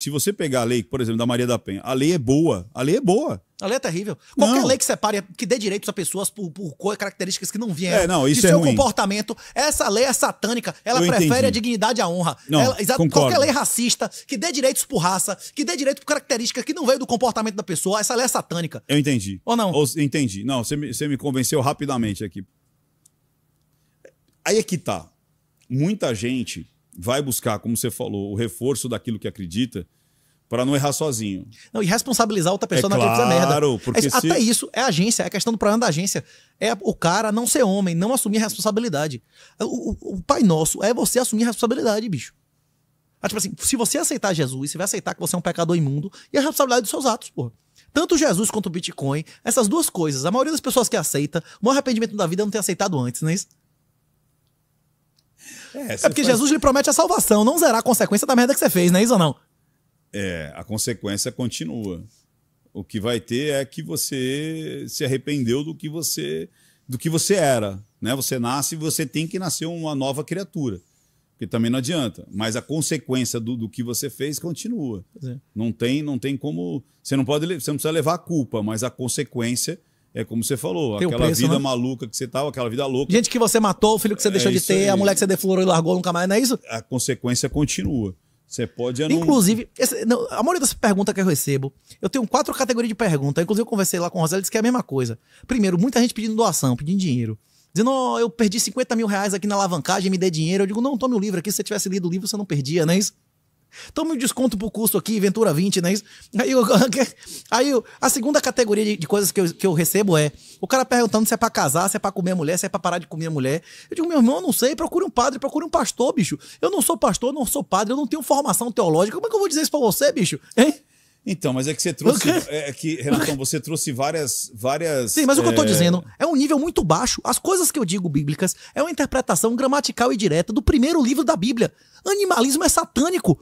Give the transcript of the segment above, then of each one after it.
Se você pegar a lei, por exemplo, da Maria da Penha, a lei é boa. A lei é boa. A lei é terrível. Qualquer não. lei que separe, que dê direitos a pessoas por, por características que não vieram. É, não, isso de é seu ruim. comportamento. Essa lei é satânica. Ela Eu prefere entendi. a dignidade à honra. Não, ela, Qualquer lei racista, que dê direitos por raça, que dê direitos por características que não veio do comportamento da pessoa, essa lei é satânica. Eu entendi. Ou não? Ou, entendi. Não, você me, você me convenceu rapidamente aqui. Aí é que tá. Muita gente vai buscar, como você falou, o reforço daquilo que acredita para não errar sozinho. Não, e responsabilizar outra pessoa é naquilo claro, que é merda. Porque é se... Até isso é agência, é a questão do problema da agência. É o cara não ser homem, não assumir responsabilidade. O, o, o pai nosso é você assumir responsabilidade, bicho. Ah, tipo assim, se você aceitar Jesus, você vai aceitar que você é um pecador imundo e a responsabilidade dos seus atos, porra. Tanto Jesus quanto o Bitcoin, essas duas coisas, a maioria das pessoas que aceita, o maior arrependimento da vida não tem aceitado antes, não é isso? É, é porque faz... Jesus lhe promete a salvação, não zerar a consequência da merda que você fez, não é isso ou não? É, a consequência continua. O que vai ter é que você se arrependeu do que você do que você era, né? Você nasce e você tem que nascer uma nova criatura, porque também não adianta. Mas a consequência do, do que você fez continua. É. Não tem, não tem como. Você não pode, você não precisa levar a culpa, mas a consequência é como você falou, Tem aquela preço, vida né? maluca que você tava, aquela vida louca. Gente que você matou, o filho que você é deixou é de ter, aí. a mulher que você deflorou e largou nunca mais, não é isso? A consequência continua. Você pode anular. Inclusive, esse, não, a maioria das perguntas que eu recebo, eu tenho quatro categorias de perguntas. Inclusive, eu conversei lá com o ele disse que é a mesma coisa. Primeiro, muita gente pedindo doação, pedindo dinheiro. Dizendo, oh, eu perdi 50 mil reais aqui na alavancagem, me dê dinheiro. Eu digo, não, tome o livro aqui. Se você tivesse lido o livro, você não perdia, não é isso? Toma um desconto pro custo aqui, Ventura 20, né? Aí, eu, aí eu, a segunda categoria de, de, coisas que eu, que eu recebo é o cara perguntando se é pra casar, se é pra comer mulher, se é pra parar de comer mulher. Eu digo, meu irmão, eu não sei, procure um padre, procure um pastor, bicho. Eu não sou pastor, não sou padre, eu não tenho formação teológica. Como é que eu vou dizer isso pra você, bicho? Hein? Então, mas é que você trouxe. É, é que, Renatão, você trouxe várias. várias Sim, mas é... o que eu estou é, dizendo é um nível muito baixo. As coisas que eu digo bíblicas é uma interpretação gramatical e direta do primeiro livro da Bíblia. Animalismo é satânico.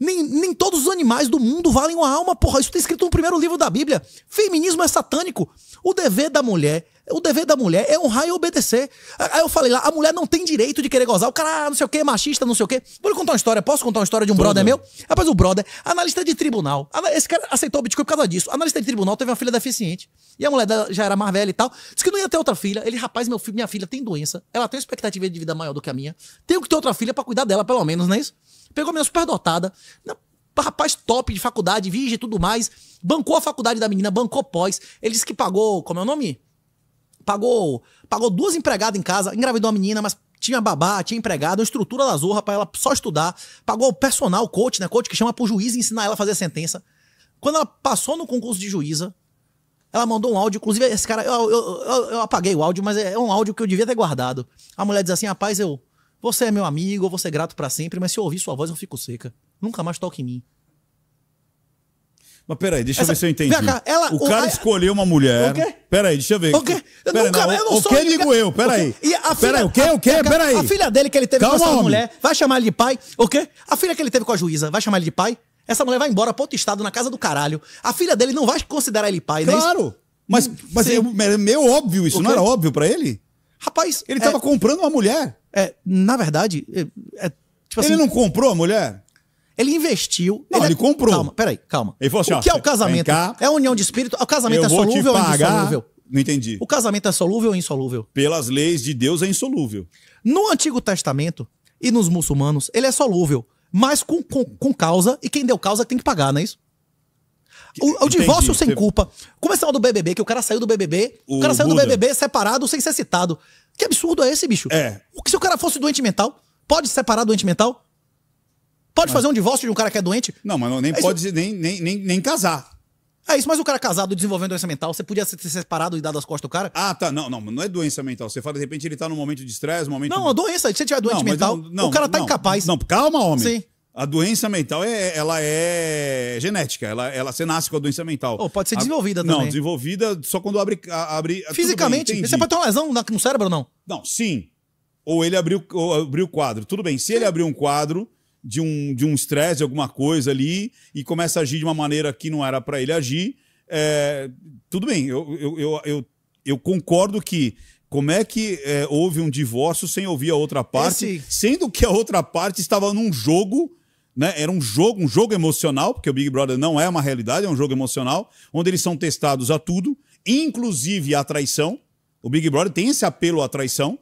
Nem, nem todos os animais do mundo valem uma alma, porra. Isso tá escrito no primeiro livro da Bíblia. Feminismo é satânico. O dever da mulher o dever da mulher é honrar e obedecer. Aí eu falei lá, a mulher não tem direito de querer gozar. O cara, ah, não sei o que, machista, não sei o que. Vou lhe contar uma história. Posso contar uma história de um Tudo. brother meu? Rapaz, o brother, analista de tribunal. Esse cara aceitou o Bitcoin por causa disso. Analista de tribunal teve uma filha deficiente. E a mulher já era mais velha e tal. Disse que não ia ter outra filha. Ele, rapaz, meu filho, minha filha tem doença. Ela tem expectativa de vida maior do que a minha. Tenho que ter outra filha para cuidar dela, pelo menos, não é isso? Pegou menina superdotada, rapaz top de faculdade, virgem e tudo mais. Bancou a faculdade da menina, bancou pós. Ele disse que pagou, como é o nome? Pagou, pagou duas empregadas em casa, engravidou a menina, mas tinha babá, tinha empregado, uma estrutura da zorra pra ela só estudar. Pagou o personal, coach, né? Coach que chama pro juiz ensinar ela a fazer a sentença. Quando ela passou no concurso de juíza, ela mandou um áudio, inclusive esse cara, eu, eu, eu, eu apaguei o áudio, mas é um áudio que eu devia ter guardado. A mulher diz assim: rapaz, eu você é meu amigo, eu vou ser grato para sempre, mas se eu ouvir sua voz eu fico seca. Nunca mais toque em mim. Mas peraí, deixa Essa... eu ver se eu entendi. Cá, ela, o cara escolheu uma mulher. O quê? Peraí, deixa eu ver. O quê? Eu nunca, não, eu não o sou. O que digo eu? Peraí. E a filha, o quê? O quê? É peraí. A filha dele que ele teve Calma, com essa homem. mulher, vai chamar ele de pai? O quê? A filha que ele teve com a juíza, vai chamar ele de pai? Essa mulher vai embora pra outro estado, na casa do caralho. A filha dele não vai considerar ele pai, claro. né? Claro. Mas, mas é meio óbvio isso, não era óbvio para ele? Rapaz. Ele estava é, comprando uma mulher. É, na verdade. É, é tipo assim, ele não comprou a mulher? Ele investiu. Não, ele, é ele comprou. Calma, peraí, calma. Ele falou assim: o ó, que é o casamento? Cá, é a união de espírito. O casamento é solúvel ou insolúvel? Não entendi. O casamento é solúvel ou insolúvel? Pelas leis de Deus é insolúvel. No Antigo Testamento e nos muçulmanos, ele é solúvel, mas com, com, com causa, e quem deu causa tem que pagar, não é isso? O, o divórcio sem culpa. Como esse do BBB, que o cara saiu do BBB, o, o cara saiu Buda. do BBB separado sem ser citado. Que absurdo é esse, bicho? É. O que se o cara fosse doente mental? Pode separar doente mental? Pode mas... fazer um divórcio de um cara que é doente? Não, mas não, nem é pode nem, nem, nem, nem casar. É isso, mas o cara casado desenvolvendo doença mental, você podia ser separado e dado as costas do cara? Ah, tá. Não, não, não é doença mental. Você fala, de repente, ele tá num momento de estresse, momento. Não, é doença. Se você tiver doente não, mental, não, não, o cara tá incapaz. Não, calma, homem. Sim. A doença mental, é, ela é genética. Ela, ela, você nasce com a doença mental. Ou oh, pode ser desenvolvida a, também. Não, desenvolvida só quando abre... abre Fisicamente? Bem, você pode ter uma lesão no cérebro ou não? Não, sim. Ou ele abriu o abriu quadro. Tudo bem, se ele abriu um quadro de um de um estresse, alguma coisa ali, e começa a agir de uma maneira que não era para ele agir, é, tudo bem. Eu, eu, eu, eu, eu concordo que como é que é, houve um divórcio sem ouvir a outra parte, Esse... sendo que a outra parte estava num jogo né? Era um jogo, um jogo emocional, porque o Big Brother não é uma realidade, é um jogo emocional, onde eles são testados a tudo, inclusive a traição. O Big Brother tem esse apelo à traição.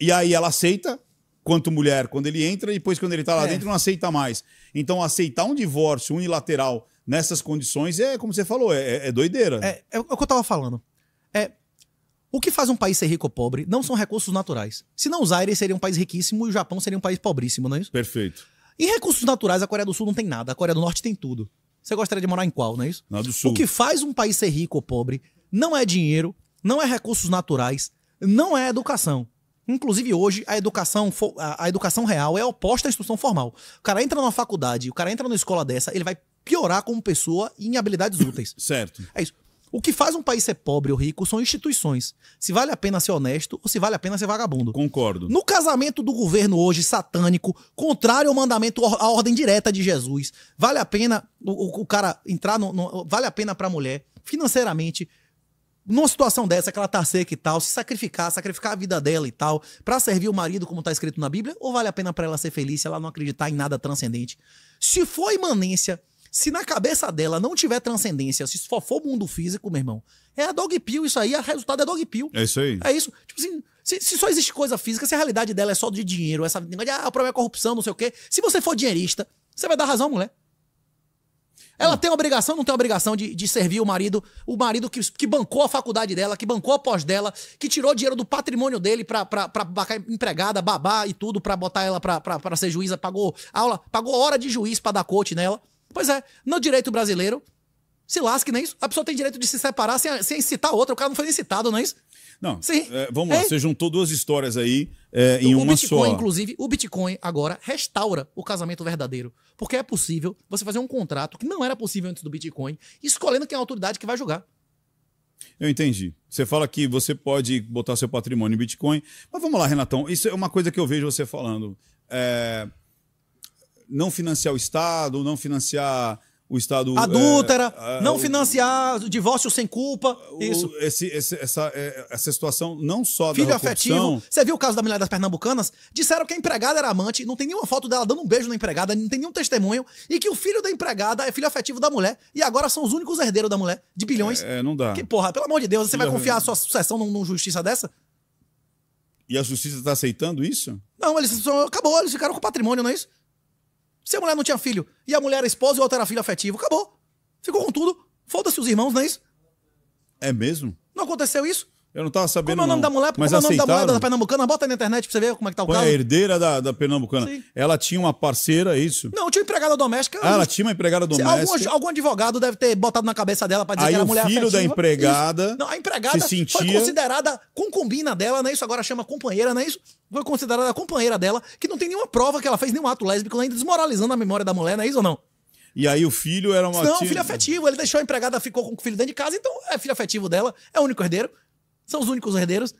E aí ela aceita, quanto mulher, quando ele entra, e depois quando ele tá lá é. dentro não aceita mais. Então aceitar um divórcio unilateral nessas condições é, como você falou, é, é, é doideira. É, é, é, o que eu tava falando. É, o que faz um país ser rico ou pobre não são recursos naturais. Se não os Aires seria um país riquíssimo e o Japão seria um país pobríssimo, não é isso? Perfeito. E recursos naturais, a Coreia do Sul não tem nada, a Coreia do Norte tem tudo. Você gostaria de morar em qual, não é isso? Na do Sul. O que faz um país ser rico ou pobre não é dinheiro, não é recursos naturais, não é educação. Inclusive hoje, a educação, a educação real é oposta à instrução formal. O cara entra numa faculdade, o cara entra numa escola dessa, ele vai piorar como pessoa e em habilidades úteis. Certo. É isso. O que faz um país ser pobre ou rico são instituições. Se vale a pena ser honesto ou se vale a pena ser vagabundo. Concordo. No casamento do governo hoje satânico, contrário ao mandamento, à ordem direta de Jesus, vale a pena o, o cara entrar no, no, Vale a pena pra mulher, financeiramente, numa situação dessa, que ela tá seca e tal, se sacrificar, sacrificar a vida dela e tal, para servir o marido, como tá escrito na Bíblia, ou vale a pena para ela ser feliz se ela não acreditar em nada transcendente? Se for imanência se na cabeça dela não tiver transcendência, se for, o mundo físico, meu irmão, é a dog pill isso aí, o resultado é dog pill. É isso aí. É isso. Tipo assim, se, se, só existe coisa física, se a realidade dela é só de dinheiro, essa negócio de, ah, o problema é corrupção, não sei o quê. Se você for dinheirista, você vai dar razão mulher. Ela hum. tem obrigação, não tem obrigação de, de servir o marido, o marido que, que bancou a faculdade dela, que bancou a pós dela, que tirou dinheiro do patrimônio dele pra, pra, pra, pra empregada, babá e tudo, pra botar ela pra, pra, pra ser juíza, pagou aula, pagou hora de juiz pra dar coach nela. Pois é, no direito brasileiro, se lasque, não é isso? A pessoa tem direito de se separar sem, sem citar outra, o cara não foi nem citado, não é isso? Não, Sim. É, vamos lá, é. você juntou duas histórias aí é, em o uma Bitcoin, só. Inclusive, o Bitcoin agora restaura o casamento verdadeiro. Porque é possível você fazer um contrato que não era possível antes do Bitcoin, escolhendo quem é a autoridade que vai julgar. Eu entendi. Você fala que você pode botar seu patrimônio em Bitcoin. Mas vamos lá, Renatão, isso é uma coisa que eu vejo você falando. É, não financiar o Estado, não financiar o Estado. É, adúltera, é, é, não o, financiar o divórcio sem culpa. O, isso. Esse, esse, essa, é, essa situação não só Filho da afetivo. Você viu o caso da mulher das Pernambucanas? Disseram que a empregada era amante, não tem nenhuma foto dela dando um beijo na empregada, não tem nenhum testemunho, e que o filho da empregada é filho afetivo da mulher, e agora são os únicos herdeiros da mulher, de bilhões. É, não dá. Que, porra, pelo amor de Deus, você vai confiar a sua sucessão numa justiça dessa? E a justiça está aceitando isso? Não, eles só, acabou, eles ficaram com o patrimônio, não é isso? Se a mulher não tinha filho e a mulher era esposa e o outro era filho afetivo, acabou. Ficou com tudo. Foda-se os irmãos, não é isso? É mesmo? Não aconteceu isso? Eu não tava sabendo. Como é o nome não. da mulher? Mas como é o nome da mulher da Pernambucana? Bota aí na internet pra você ver como é que tá o Põe caso. A herdeira da, da Pernambucana. Sim. Ela tinha uma parceira, é isso? Não, tinha uma empregada doméstica. Ah, ela tinha uma empregada doméstica. Algum, algum advogado deve ter botado na cabeça dela pra dizer aí que era mulher o filho da empregada. Não, a empregada se sentia... foi considerada concubina dela, não é isso? Agora chama companheira, não é isso? Foi considerada companheira dela, que não tem nenhuma prova que ela fez nenhum ato lésbico, ainda né? desmoralizando a memória da mulher, não é isso ou não? E aí o filho era uma. Não, filho afetivo. Ele deixou a empregada, ficou com o filho dentro de casa, então é filho afetivo dela, é o único herdeiro são os únicos herdeiros.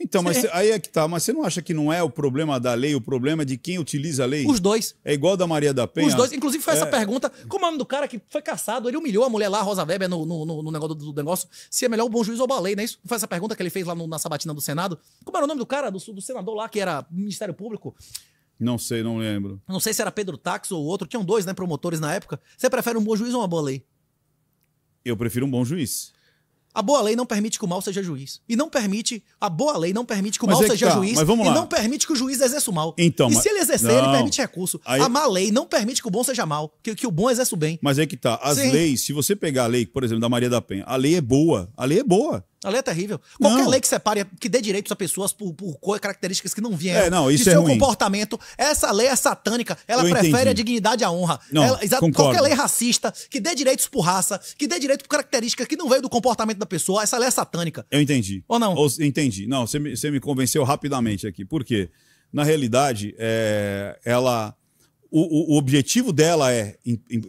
Então, mas cê, aí é que tá. Mas você não acha que não é o problema da lei, o problema é de quem utiliza a lei? Os dois. É igual da Maria da Penha? Os dois. Inclusive, foi é... essa pergunta. Como é o nome do cara que foi caçado? Ele humilhou a mulher lá, Rosa Weber, no, no, no negócio do, do, negócio. Se é melhor o bom juiz ou a lei, não é isso? Foi essa pergunta que ele fez lá no, na sabatina do Senado. Como era o nome do cara, do, do senador lá, que era Ministério Público? Não sei, não lembro. Não sei se era Pedro Tax ou outro. Tinham dois, né, promotores na época. Você prefere um bom juiz ou uma boa lei? Eu prefiro um bom juiz. A boa lei não permite que o mal seja juiz. E não permite. A boa lei não permite que o mas mal é seja tá, juiz. e não permite que o juiz exerça o mal. Então, e mas... se ele exercer, não, ele permite recurso. Aí... A má lei não permite que o bom seja mal, que, que o bom exerça o bem. Mas é que tá. As Sim. leis, se você pegar a lei, por exemplo, da Maria da Penha, a lei é boa. A lei é boa. A lei é terrível. Qualquer não. lei que separe, que dê direitos a pessoas por, por características que não vieram é, não, isso de é seu ruim. comportamento, essa lei é satânica. Ela Eu prefere entendi. a dignidade à honra. Não, ela, Qualquer lei racista, que dê direitos por raça, que dê direitos por características que não veio do comportamento da pessoa, essa lei é satânica. Eu entendi. Ou não? Ou, entendi. Não, você me, você me convenceu rapidamente aqui. Por quê? Na realidade, é, ela. O, o, objetivo dela é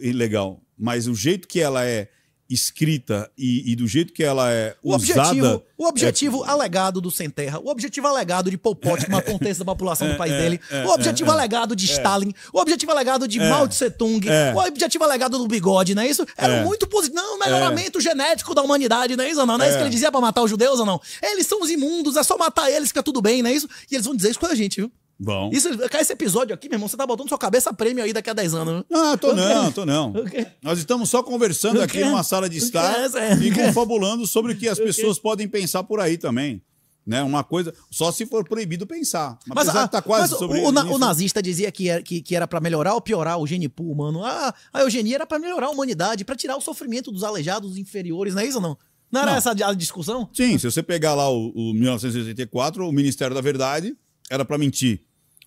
ilegal, mas o jeito que ela é escrita e, e, do jeito que ela é o usada... Objetivo, é o objetivo é... alegado do Sem Terra, o objetivo alegado de Pol Pot, que matou da população do é, país é, dele, o objetivo alegado de Stalin, o objetivo alegado de Mao Tse Tung, o objetivo alegado do Bigode, não é isso? Era muito positivo. Não, melhoramento genético da humanidade, não é isso ou não? Não é, isso que ele dizia pra matar os judeus ou não? Eles são os imundos, é só matar eles, fica tá tudo bem, não é isso? E eles vão dizer isso com a gente, viu? bom Isso, esse episódio aqui, meu irmão, você tá botando sua cabeça prêmio aí daqui a 10 anos. Ah, não, tô não, tô não. Nós estamos só conversando aqui numa sala de estar é. e confabulando sobre o que as pessoas podem pensar por aí também. Né? Uma coisa, só se for proibido pensar. Mas, mas, a, tá quase mas o, na, o, nazista dizia que era, que, que era para melhorar ou piorar o genipu humano. A, a eugenia era para melhorar a humanidade, para tirar o sofrimento dos aleijados inferiores, não é isso ou não? Não era não. essa a discussão? Sim, se você pegar lá o, o 1984, o Ministério da Verdade era para mentir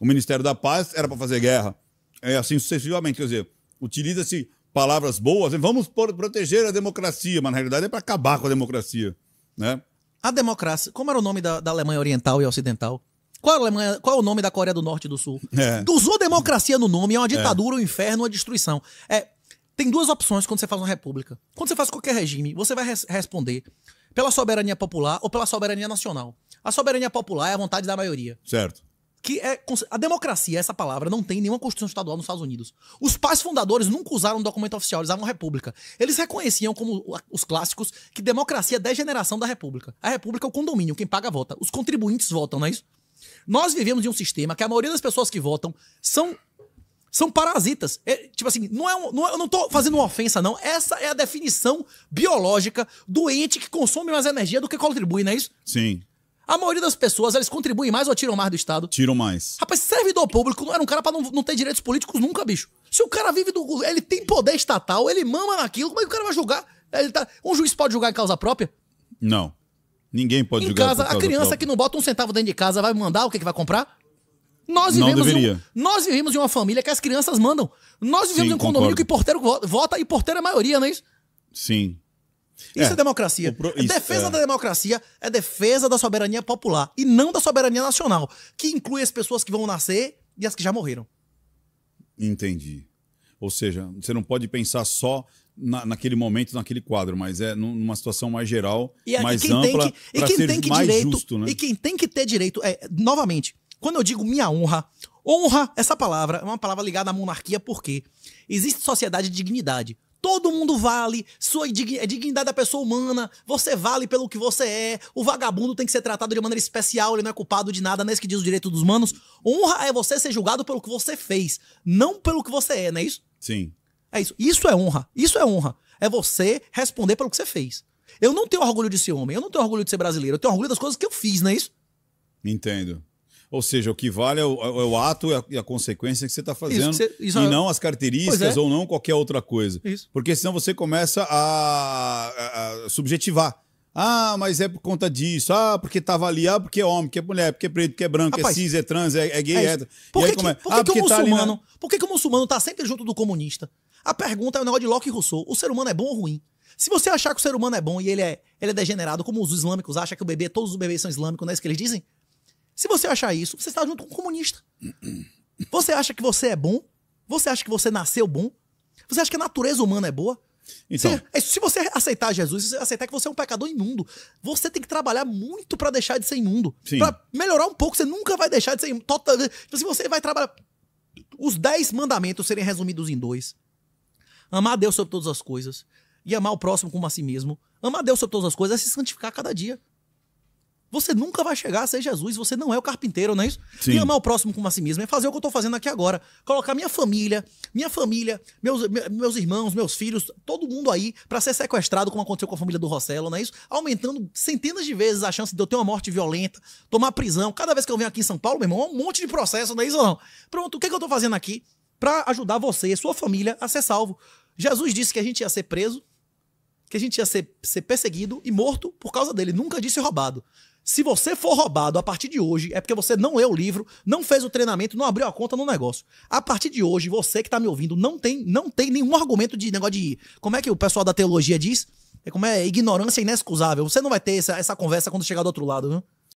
o Ministério da Paz era para fazer guerra. É assim sucessivamente, quer dizer, utiliza-se palavras boas, né? vamos proteger a democracia, mas na realidade é para acabar com a democracia, né? A democracia, como era o nome da, da Alemanha Oriental e Ocidental? Qual, Alemanha, qual é o nome da Coreia do Norte e do Sul? É. Usou democracia no nome, é uma é. ditadura, é. um inferno, uma destruição. É, tem duas opções quando você faz uma república. Quando você faz qualquer regime, você vai res responder pela soberania popular ou pela soberania nacional. A soberania popular é a vontade da maioria. Certo que é a democracia, essa palavra, não tem nenhuma constituição estadual nos Estados Unidos. Os pais fundadores nunca usaram um documento oficial, eles usavam república. Eles reconheciam como os clássicos que democracia é degeneração da república. A república é o condomínio, quem paga vota. Os contribuintes votam, não é isso? Nós vivemos em um sistema que a maioria das pessoas que votam são são parasitas. É, tipo assim, não é, um, não é, eu não tô fazendo uma ofensa, não. Essa é a definição biológica do ente que consome mais energia do que contribui, não é isso? Sim. A maioria das pessoas, eles contribuem mais ou tiram mais do Estado? Tiram mais. Rapaz, servidor público não era um cara pra não, não ter direitos políticos nunca, bicho. Se o cara vive do. Ele tem poder estatal, ele mama naquilo, como é que o cara vai julgar? Ele tá, um juiz pode julgar em causa própria? Não. Ninguém pode em julgar casa, em causa A criança própria. que não bota um centavo dentro de casa vai mandar o que, que vai comprar? Nós vivemos, um, nós vivemos em uma família que as crianças mandam. Nós vivemos Sim, em um condomínio que porteiro vota e porteiro é maioria, não é isso? Sim. Isso é, é democracia. Pro... É isso, defesa é. da democracia é defesa da soberania popular e não da soberania nacional, que inclui as pessoas que vão nascer e as que já morreram. Entendi. Ou seja, você não pode pensar só na, naquele momento, naquele quadro, mas é numa situação mais geral, mais ampla, e quem tem que mais justo, né? E quem tem que ter direito, é, novamente, quando eu digo minha honra, honra, essa palavra é uma palavra ligada à monarquia porque existe sociedade de dignidade. Todo mundo vale, sua é dignidade da pessoa humana, você vale pelo que você é, o vagabundo tem que ser tratado de maneira especial, ele não é culpado de nada, não é isso que diz o direito dos humanos. Honra é você ser julgado pelo que você fez, não pelo que você é, não é isso? Sim. É isso. Isso é honra. Isso é honra. É você responder pelo que você fez. Eu não tenho orgulho de ser homem, eu não tenho orgulho de ser brasileiro, eu tenho orgulho das coisas que eu fiz, não é isso? Entendo. Ou seja, o que vale é, é o, é o ato e a, e a, consequência que você está fazendo isso, você, isso e é... não as características é. ou não qualquer outra coisa. Isso. Porque senão você começa a, a, a subjetivar. Ah, mas é por conta disso. Ah, porque tava ali. Ah, porque é homem, porque é mulher, porque é preto, porque é branco, é Rapaz, é cis, é trans, é, é gay, é. Por que, aí, que, é? Por ah, que, o tá muçulmano, tá na... por que, que o muçulmano tá sempre junto do comunista? A pergunta é o um negócio de Locke e Rousseau. O ser humano é bom ou ruim? Se você achar que o ser humano é bom e ele é, ele é degenerado, como os islâmicos acham que o bebê, todos os bebês são islâmicos, não é isso que eles dizem? Se você achar isso, você está junto com um comunista. Você acha que você é bom? Você acha que você nasceu bom? Você acha que a natureza humana é boa? Então, é se, se você aceitar Jesus, se você aceitar que você é um pecador imundo, você tem que trabalhar muito para deixar de ser imundo. Para melhorar um pouco, você nunca vai deixar de ser imundo. Total, tipo se assim, você vai trabalhar. Os dez mandamentos serem resumidos em dois: amar a Deus sobre todas as coisas e amar o próximo como a si mesmo. Amar a Deus sobre todas as coisas é se santificar cada dia. Você nunca vai chegar a ser Jesus, você não é o carpinteiro, não é isso? Sim. E amar o próximo como a si mesmo é fazer o que eu estou fazendo aqui agora. Colocar minha família, minha família, meus, meus irmãos, meus filhos, todo mundo aí para ser sequestrado, como aconteceu com a família do Rossello, não é isso? Aumentando centenas de vezes a chance de eu ter uma morte violenta, tomar prisão. Cada vez que eu venho aqui em São Paulo, meu irmão, é um monte de processo, não é isso ou não? Pronto, o que, é que eu estou fazendo aqui para ajudar você e sua família a ser salvo? Jesus disse que a gente ia ser preso, que a gente ia ser, ser perseguido e morto por causa dele. Nunca disse roubado. Se você for roubado a partir de hoje, é porque você não leu o livro, não fez o treinamento, não abriu a conta no negócio. A partir de hoje, você que está me ouvindo não tem, não tem nenhum argumento de negócio de. Como é que o pessoal da teologia diz? É como é ignorância inexcusável. Você não vai ter essa, essa conversa quando chegar do outro lado, viu?